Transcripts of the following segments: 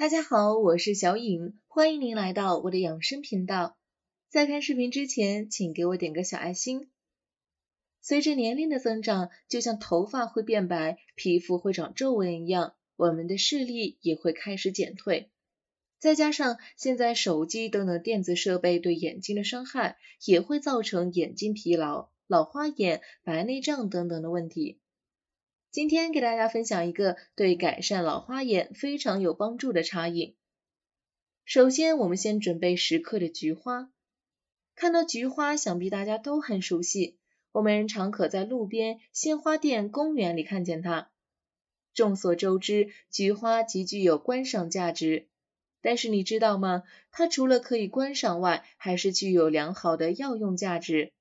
大家好，我是小颖，欢迎您来到我的养生频道。在看视频之前，请给我点个小爱心。随着年龄的增长，就像头发会变白、皮肤会长皱纹一样，我们的视力也会开始减退。再加上现在手机等等电子设备对眼睛的伤害，也会造成眼睛疲劳、老花眼、白内障等等的问题。今天给大家分享一个对改善老花眼非常有帮助的茶饮。首先，我们先准备十克的菊花。看到菊花，想必大家都很熟悉，我们常可在路边、鲜花店、公园里看见它。众所周知，菊花极具有观赏价值，但是你知道吗？它除了可以观赏外，还是具有良好的药用价值。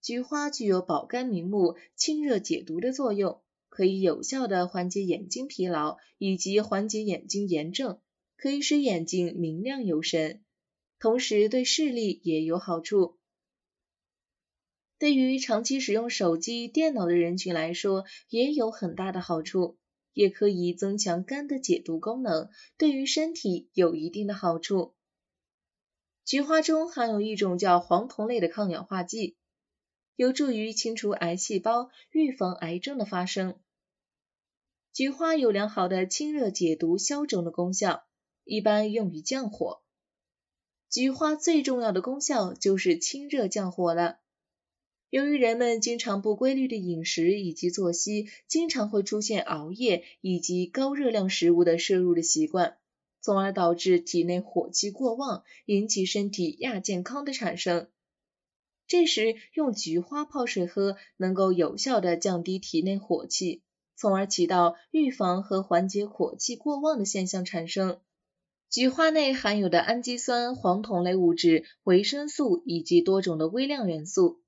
菊花具有保肝明目、清热解毒的作用。可以有效的缓解眼睛疲劳，以及缓解眼睛炎症，可以使眼睛明亮有神，同时对视力也有好处。对于长期使用手机、电脑的人群来说，也有很大的好处，也可以增强肝的解毒功能，对于身体有一定的好处。菊花中含有一种叫黄酮类的抗氧化剂。有助于清除癌细胞，预防癌症的发生。菊花有良好的清热解毒、消肿的功效，一般用于降火。菊花最重要的功效就是清热降火了。由于人们经常不规律的饮食以及作息，经常会出现熬夜以及高热量食物的摄入的习惯，从而导致体内火气过旺，引起身体亚健康的产生。这时用菊花泡水喝，能够有效的降低体内火气，从而起到预防和缓解火气过旺的现象产生。菊花内含有的氨基酸、黄酮类物质、维生素以及多种的微量元素，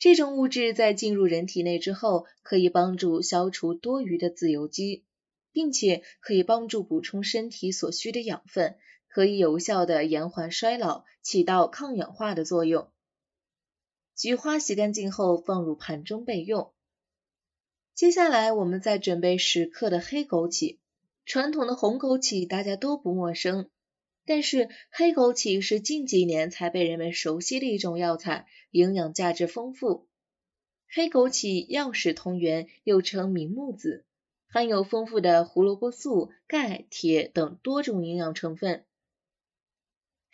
这种物质在进入人体内之后，可以帮助消除多余的自由基，并且可以帮助补充身体所需的养分，可以有效的延缓衰老，起到抗氧化的作用。菊花洗干净后放入盘中备用。接下来，我们再准备十克的黑枸杞。传统的红枸杞大家都不陌生，但是黑枸杞是近几年才被人们熟悉的一种药材，营养价值丰富。黑枸杞药食同源，又称明目子，含有丰富的胡萝卜素、钙、铁等多种营养成分。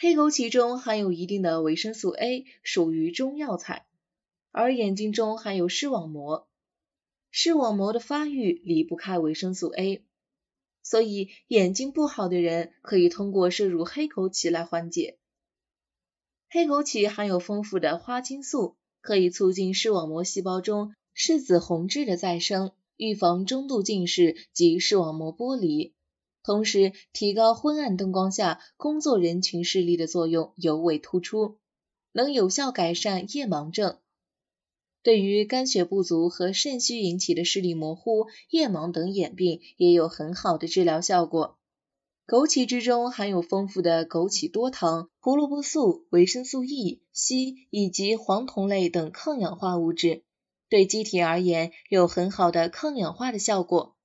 黑枸杞中含有一定的维生素 A，属于中药材，而眼睛中含有视网膜，视网膜的发育离不开维生素 A，所以眼睛不好的人可以通过摄入黑枸杞来缓解。黑枸杞含有丰富的花青素，可以促进视网膜细胞中视紫红质的再生，预防中度近视及视网膜剥离。同时，提高昏暗灯光下工作人群视力的作用尤为突出，能有效改善夜盲症。对于肝血不足和肾虚引起的视力模糊、夜盲等眼病，也有很好的治疗效果。枸杞之中含有丰富的枸杞多糖、胡萝卜素、维生素 E、硒以及黄酮类等抗氧化物质，对机体而言有很好的抗氧化的效果。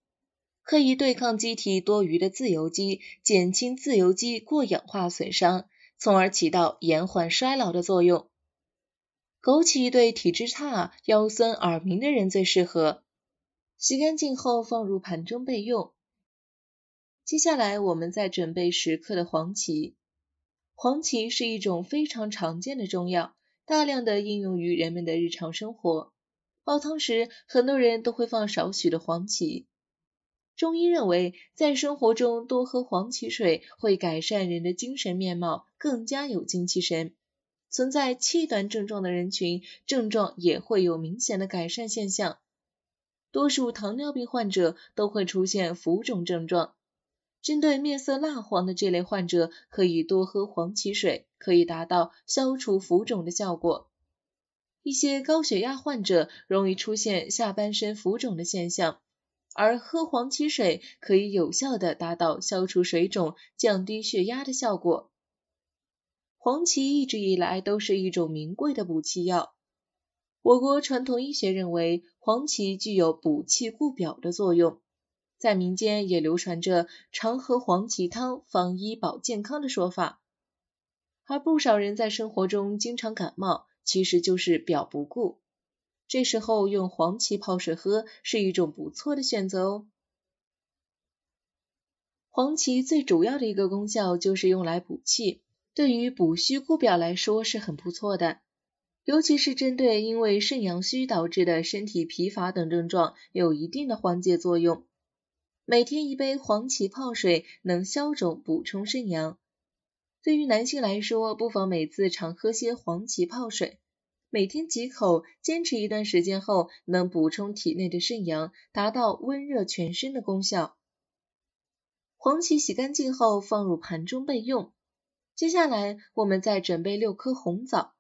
可以对抗机体多余的自由基，减轻自由基过氧化损伤，从而起到延缓衰老的作用。枸杞对体质差、腰酸、耳鸣的人最适合。洗干净后放入盘中备用。接下来我们再准备十克的黄芪。黄芪是一种非常常见的中药，大量的应用于人们的日常生活。煲汤时，很多人都会放少许的黄芪。中医认为，在生活中多喝黄芪水会改善人的精神面貌，更加有精气神。存在气短症状的人群，症状也会有明显的改善现象。多数糖尿病患者都会出现浮肿症状，针对面色蜡黄的这类患者，可以多喝黄芪水，可以达到消除浮肿的效果。一些高血压患者容易出现下半身浮肿的现象。而喝黄芪水可以有效的达到消除水肿、降低血压的效果。黄芪一直以来都是一种名贵的补气药，我国传统医学认为黄芪具有补气固表的作用，在民间也流传着常喝黄芪汤防医保健康的说法。而不少人在生活中经常感冒，其实就是表不固。这时候用黄芪泡水喝是一种不错的选择哦。黄芪最主要的一个功效就是用来补气，对于补虚固表来说是很不错的，尤其是针对因为肾阳虚导致的身体疲乏等症状，有一定的缓解作用。每天一杯黄芪泡水能消肿补充肾阳，对于男性来说，不妨每次常喝些黄芪泡水。每天几口，坚持一段时间后，能补充体内的肾阳，达到温热全身的功效。黄芪洗干净后放入盘中备用。接下来，我们再准备六颗红枣。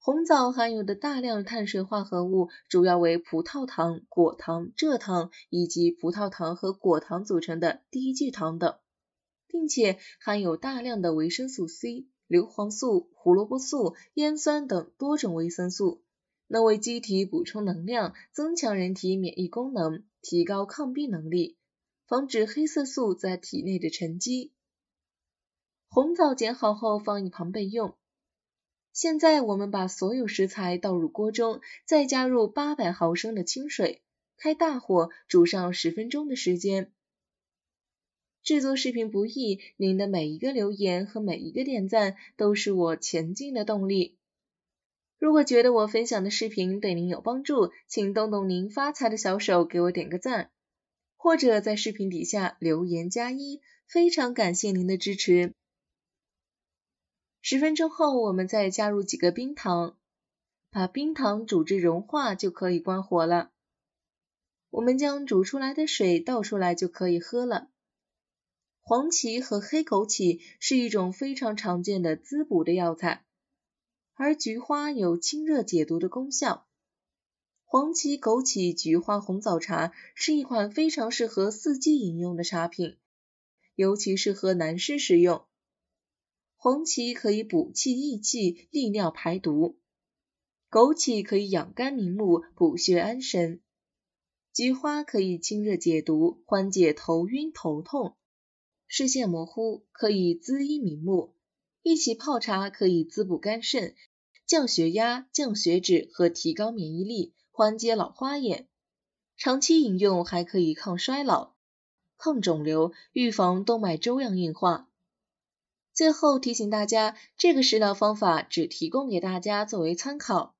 红枣含有的大量碳水化合物，主要为葡萄糖、果糖、蔗糖以及葡萄糖和果糖组成的低聚糖等，并且含有大量的维生素 C。硫磺素、胡萝卜素、烟酸等多种维生素，能为机体补充能量，增强人体免疫功能，提高抗病能力，防止黑色素在体内的沉积。红枣剪好后放一旁备用。现在我们把所有食材倒入锅中，再加入八百毫升的清水，开大火煮上十分钟的时间。制作视频不易，您的每一个留言和每一个点赞都是我前进的动力。如果觉得我分享的视频对您有帮助，请动动您发财的小手给我点个赞，或者在视频底下留言加一，非常感谢您的支持。十分钟后，我们再加入几个冰糖，把冰糖煮至融化就可以关火了。我们将煮出来的水倒出来就可以喝了。黄芪和黑枸杞是一种非常常见的滋补的药材，而菊花有清热解毒的功效。黄芪、枸杞、菊花、红枣茶是一款非常适合四季饮用的茶品，尤其适合男士食用。黄芪可以补气益气、利尿排毒，枸杞可以养肝明目、补血安神，菊花可以清热解毒、缓解头晕头痛。视线模糊，可以滋阴明目；一起泡茶可以滋补肝肾、降血压、降血脂和提高免疫力，缓解老花眼。长期饮用还可以抗衰老、抗肿瘤、预防动脉粥样硬化。最后提醒大家，这个食疗方法只提供给大家作为参考。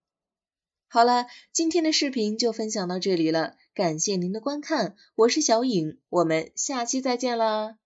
好了，今天的视频就分享到这里了，感谢您的观看，我是小颖，我们下期再见啦。